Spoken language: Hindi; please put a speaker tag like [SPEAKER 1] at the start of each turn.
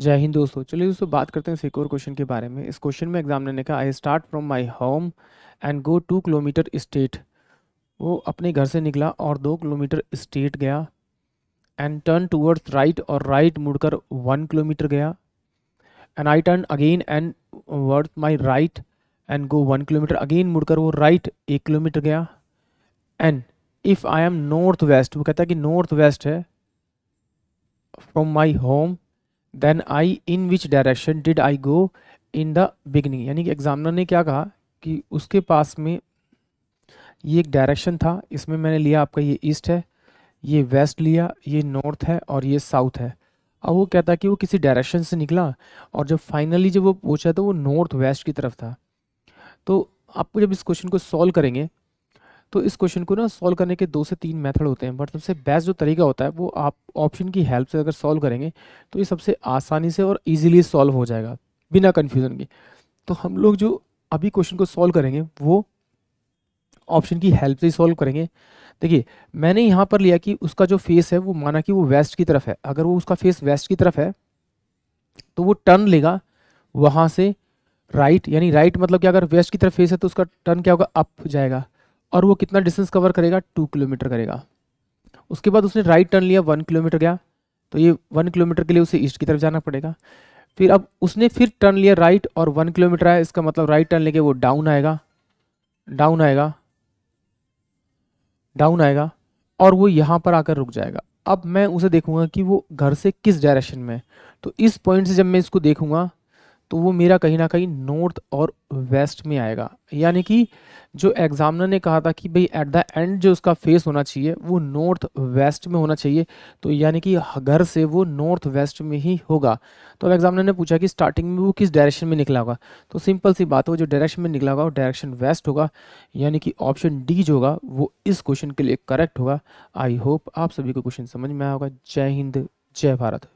[SPEAKER 1] जय हिंद दोस्तों चलिए दोस्तों बात करते हैं एक और क्वेश्चन के बारे में इस क्वेश्चन में एग्जाम ने कहा I start from my home and go two kilometre straight वो अपने घर से निकला और दो किलोमीटर स्टेट गया एंड टर्न टूवर्ड्स राइट और राइट मुड़कर वन किलोमीटर गया and I turn again and worth my right and go one kilometre again मुड़कर वो राइट एक किलोमीटर गया and if I am north west वो कहता है कि नॉर्थ वेस्ट है from my home then I in which direction did I go in the beginning यानी कि एग्जामिनर ने क्या कहा कि उसके पास में ये एक डायरेक्शन था इसमें मैंने लिया आपका ये ईस्ट है ये वेस्ट लिया ये नॉर्थ है और ये साउथ है अब वो कहता कि वो किसी डायरेक्शन से निकला और जब फाइनली जब वो पूछा तो वो नॉर्थ वेस्ट की तरफ था तो आपको जब इस क्वेश्चन को सॉल्व करेंगे तो इस क्वेश्चन को ना सॉल्व करने के दो से तीन मेथड होते हैं बट सबसे बेस्ट जो तरीका होता है वो आप ऑप्शन की हेल्प से अगर सॉल्व करेंगे तो ये सबसे आसानी से और ईजिली सॉल्व हो जाएगा बिना कन्फ्यूज़न के तो हम लोग जो अभी क्वेश्चन को सॉल्व करेंगे वो ऑप्शन की हेल्प से ही सॉल्व करेंगे देखिए मैंने यहाँ पर लिया कि उसका जो फेस है वो माना कि वो वेस्ट की तरफ है अगर वो उसका फेस वेस्ट की तरफ है तो वो टर्न लेगा वहाँ से राइट यानी राइट मतलब कि अगर वेस्ट की तरफ फेस है तो उसका टर्न क्या होगा अप जाएगा और वो कितना डिस्टेंस कवर करेगा टू किलोमीटर करेगा उसके बाद उसने राइट टर्न लिया वन किलोमीटर गया तो ये वन किलोमीटर के लिए उसे ईस्ट की तरफ जाना पड़ेगा फिर अब उसने फिर टर्न लिया राइट और वन किलोमीटर आया इसका मतलब राइट टर्न लेके वो डाउन आएगा डाउन आएगा डाउन आएगा और वो यहाँ पर आकर रुक जाएगा अब मैं उसे देखूंगा कि वो घर से किस डायरेक्शन में तो इस पॉइंट से जब मैं इसको देखूंगा तो वो मेरा कहीं ना कहीं नॉर्थ और वेस्ट में आएगा यानी कि जो एग्जामिनर ने कहा था कि भाई एट द एंड जो उसका फेस होना चाहिए वो नॉर्थ वेस्ट में होना चाहिए तो यानी कि घर से वो नॉर्थ वेस्ट में ही होगा तो अब एग्जामिनर ने पूछा कि स्टार्टिंग में वो किस डायरेक्शन में निकला होगा तो सिंपल सी बात है वो जो डायरेक्शन में निकला होगा वो डायरेक्शन वेस्ट होगा यानी कि ऑप्शन डी जो होगा वो इस क्वेश्चन के लिए करेक्ट होगा आई होप आप सभी को क्वेश्चन समझ में आया होगा जय हिंद जय भारत